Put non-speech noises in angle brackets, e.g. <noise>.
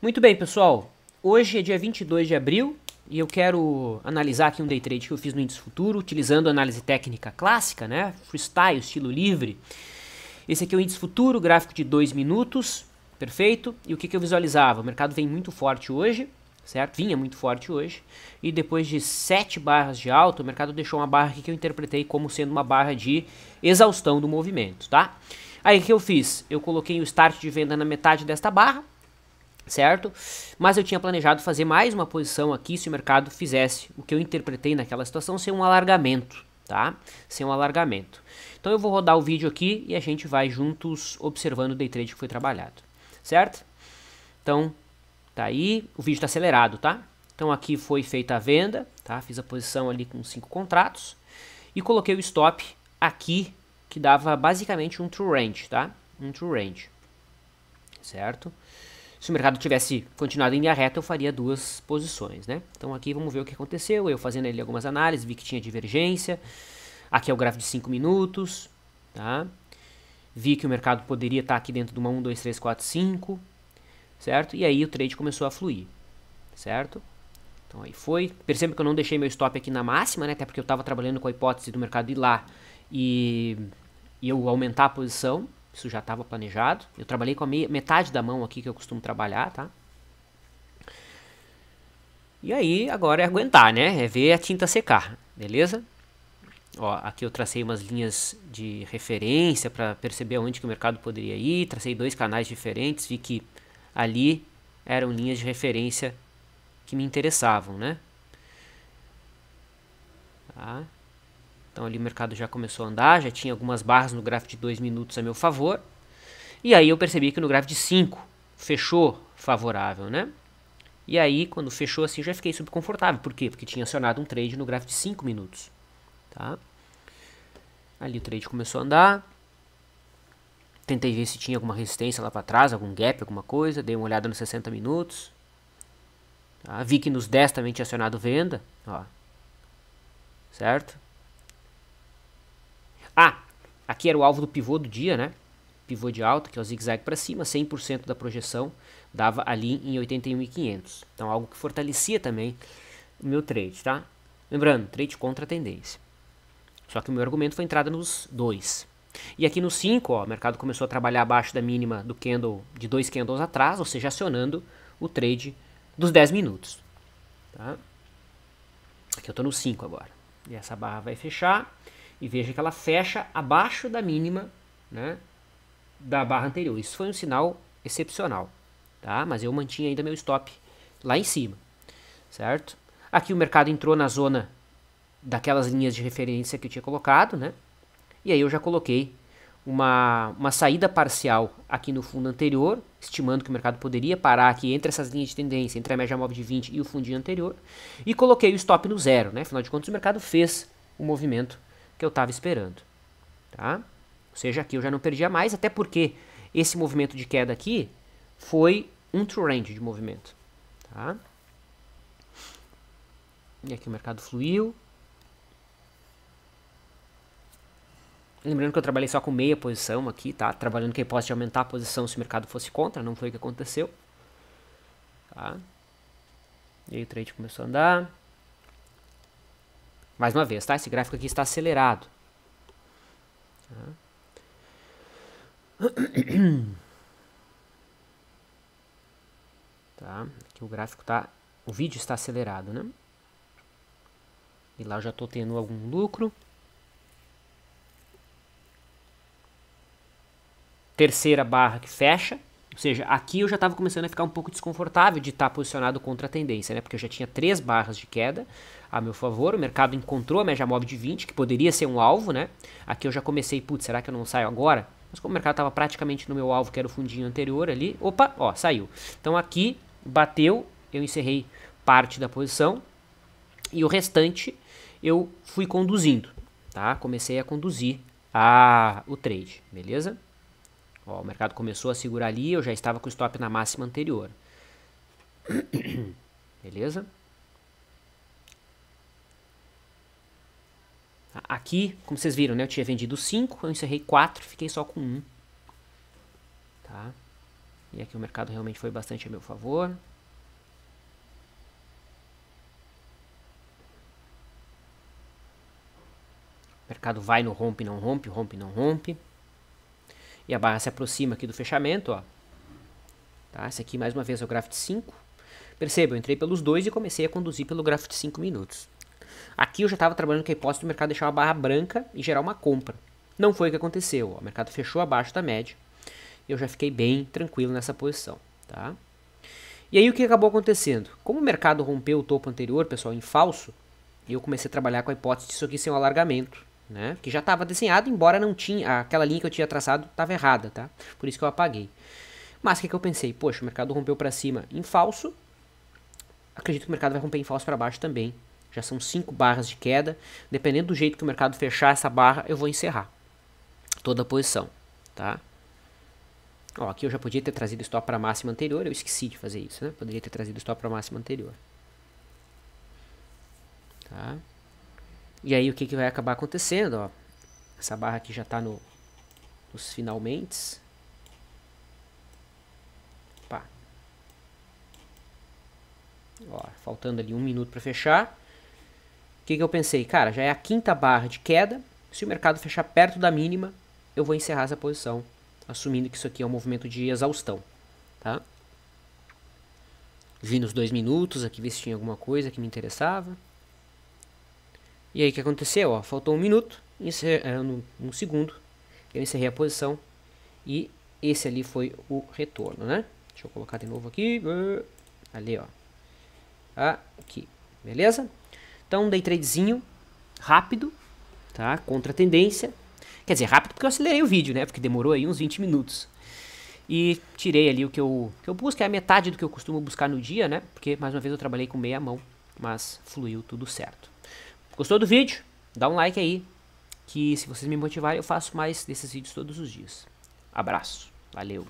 Muito bem, pessoal. Hoje é dia 22 de abril e eu quero analisar aqui um day trade que eu fiz no índice futuro, utilizando análise técnica clássica, né? Freestyle, estilo livre. Esse aqui é o índice futuro, gráfico de 2 minutos, perfeito? E o que, que eu visualizava? O mercado vem muito forte hoje, certo? Vinha muito forte hoje. E depois de 7 barras de alta, o mercado deixou uma barra aqui que eu interpretei como sendo uma barra de exaustão do movimento, tá? Aí o que eu fiz? Eu coloquei o start de venda na metade desta barra, certo? Mas eu tinha planejado fazer mais uma posição aqui se o mercado fizesse o que eu interpretei naquela situação ser um alargamento, tá? Ser um alargamento. Então eu vou rodar o vídeo aqui e a gente vai juntos observando o day trade que foi trabalhado, certo? Então, tá aí, o vídeo está acelerado, tá? Então aqui foi feita a venda, tá? Fiz a posição ali com cinco contratos e coloquei o stop aqui que dava basicamente um true range, tá? Um true range, certo? Se o mercado tivesse continuado em linha reta, eu faria duas posições, né? Então aqui vamos ver o que aconteceu. Eu fazendo ali algumas análises, vi que tinha divergência. Aqui é o gráfico de 5 minutos, tá? Vi que o mercado poderia estar aqui dentro de uma 1, 2, 3, 4, 5, certo? E aí o trade começou a fluir, certo? Então aí foi. Perceba que eu não deixei meu stop aqui na máxima, né? Até porque eu estava trabalhando com a hipótese do mercado ir lá e, e eu aumentar a posição, isso já estava planejado. Eu trabalhei com a meia, metade da mão aqui que eu costumo trabalhar, tá? E aí, agora é aguentar, né? É ver a tinta secar, beleza? Ó, aqui eu tracei umas linhas de referência para perceber onde que o mercado poderia ir. Tracei dois canais diferentes, vi que ali eram linhas de referência que me interessavam, né? Tá? Então ali o mercado já começou a andar, já tinha algumas barras no gráfico de 2 minutos a meu favor. E aí eu percebi que no gráfico de 5 fechou favorável, né? E aí quando fechou assim já fiquei subconfortável. Por quê? Porque tinha acionado um trade no gráfico de 5 minutos, tá? Ali o trade começou a andar. Tentei ver se tinha alguma resistência lá para trás, algum gap, alguma coisa. Dei uma olhada nos 60 minutos. Tá? Vi que nos 10 também tinha acionado venda. Ó. Certo? Ah, aqui era o alvo do pivô do dia, né? Pivô de alta, que é o zigue-zague para cima, 100% da projeção dava ali em 81.500. Então, algo que fortalecia também o meu trade, tá? Lembrando, trade contra tendência. Só que o meu argumento foi entrada nos dois. E aqui no 5, o mercado começou a trabalhar abaixo da mínima do candle, de dois candles atrás, ou seja, acionando o trade dos 10 minutos. Tá? Aqui eu estou no 5 agora. E essa barra vai fechar. E veja que ela fecha abaixo da mínima né, da barra anterior. Isso foi um sinal excepcional, tá? mas eu mantinha ainda meu stop lá em cima, certo? Aqui o mercado entrou na zona daquelas linhas de referência que eu tinha colocado, né? E aí eu já coloquei uma, uma saída parcial aqui no fundo anterior, estimando que o mercado poderia parar aqui entre essas linhas de tendência, entre a média móvel de 20 e o fundinho anterior, e coloquei o stop no zero, né? Afinal de contas, o mercado fez o movimento que eu estava esperando. Tá? Ou seja, aqui eu já não perdia mais, até porque esse movimento de queda aqui foi um true range de movimento. Tá? E aqui o mercado fluiu. Lembrando que eu trabalhei só com meia posição aqui, tá? Trabalhando que a hipótese aumentar a posição se o mercado fosse contra, não foi o que aconteceu. Tá? E aí o trade começou a andar. Mais uma vez, tá? Esse gráfico aqui está acelerado. Tá? tá? Aqui o gráfico tá... O vídeo está acelerado, né? E lá eu já estou tendo algum lucro. Terceira barra que fecha. Ou seja, aqui eu já estava começando a ficar um pouco desconfortável de estar tá posicionado contra a tendência, né? Porque eu já tinha três barras de queda a meu favor, o mercado encontrou a média móvel de 20, que poderia ser um alvo, né? Aqui eu já comecei, putz, será que eu não saio agora? Mas como o mercado estava praticamente no meu alvo, que era o fundinho anterior ali, opa, ó, saiu. Então aqui bateu, eu encerrei parte da posição e o restante eu fui conduzindo, tá? Comecei a conduzir a, o trade, beleza? Ó, o mercado começou a segurar ali, eu já estava com o stop na máxima anterior. <coughs> Beleza? Aqui, como vocês viram, né, eu tinha vendido 5, eu encerrei 4, fiquei só com 1. Um, tá? E aqui o mercado realmente foi bastante a meu favor. O mercado vai no rompe, não rompe, rompe, não rompe e a barra se aproxima aqui do fechamento, ó. Tá? Esse aqui mais uma vez é o gráfico de 5. Perceba, eu entrei pelos dois e comecei a conduzir pelo gráfico de 5 minutos. Aqui eu já estava trabalhando com a hipótese do mercado deixar uma barra branca e gerar uma compra. Não foi o que aconteceu, ó. o mercado fechou abaixo da média. Eu já fiquei bem tranquilo nessa posição, tá? E aí o que acabou acontecendo? Como o mercado rompeu o topo anterior, pessoal, em falso, eu comecei a trabalhar com a hipótese disso aqui ser um alargamento né? Que já estava desenhado, embora não tinha aquela linha que eu tinha traçado estava errada, tá? Por isso que eu apaguei. Mas o que, que eu pensei? Poxa, o mercado rompeu para cima em falso. Acredito que o mercado vai romper em falso para baixo também. Já são cinco barras de queda. Dependendo do jeito que o mercado fechar essa barra, eu vou encerrar toda a posição, tá? Ó, aqui eu já podia ter trazido stop para a máxima anterior, eu esqueci de fazer isso, né? Poderia ter trazido stop para a máxima anterior. Tá? E aí o que, que vai acabar acontecendo, ó. Essa barra aqui já está no, nos finalmente. Ó, faltando ali um minuto para fechar. O que, que eu pensei? Cara, já é a quinta barra de queda. Se o mercado fechar perto da mínima, eu vou encerrar essa posição. Assumindo que isso aqui é um movimento de exaustão. Tá? Vi nos dois minutos aqui, ver se tinha alguma coisa que me interessava. E aí o que aconteceu? Ó, faltou um minuto, encerrando é, um segundo, eu encerrei a posição e esse ali foi o retorno, né? Deixa eu colocar de novo aqui, uh, ali ó, aqui, beleza? Então dei tradezinho rápido, tá? Contra tendência, quer dizer rápido porque eu acelerei o vídeo, né? Porque demorou aí uns 20 minutos e tirei ali o que eu, que eu busco, é a metade do que eu costumo buscar no dia, né? Porque mais uma vez eu trabalhei com meia mão, mas fluiu tudo certo. Gostou do vídeo? Dá um like aí, que se vocês me motivarem eu faço mais desses vídeos todos os dias. Abraço, valeu!